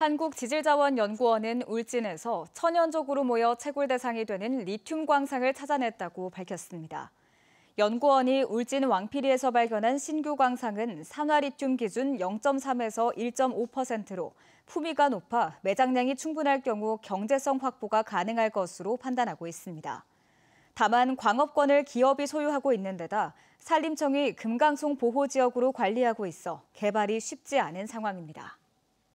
한국지질자원연구원은 울진에서 천연적으로 모여 채굴 대상이 되는 리튬 광산을 찾아냈다고 밝혔습니다. 연구원이 울진 왕피리에서 발견한 신규 광산은 산화리튬 기준 0.3에서 1.5%로 품위가 높아 매장량이 충분할 경우 경제성 확보가 가능할 것으로 판단하고 있습니다. 다만 광업권을 기업이 소유하고 있는 데다 산림청이 금강송 보호지역으로 관리하고 있어 개발이 쉽지 않은 상황입니다.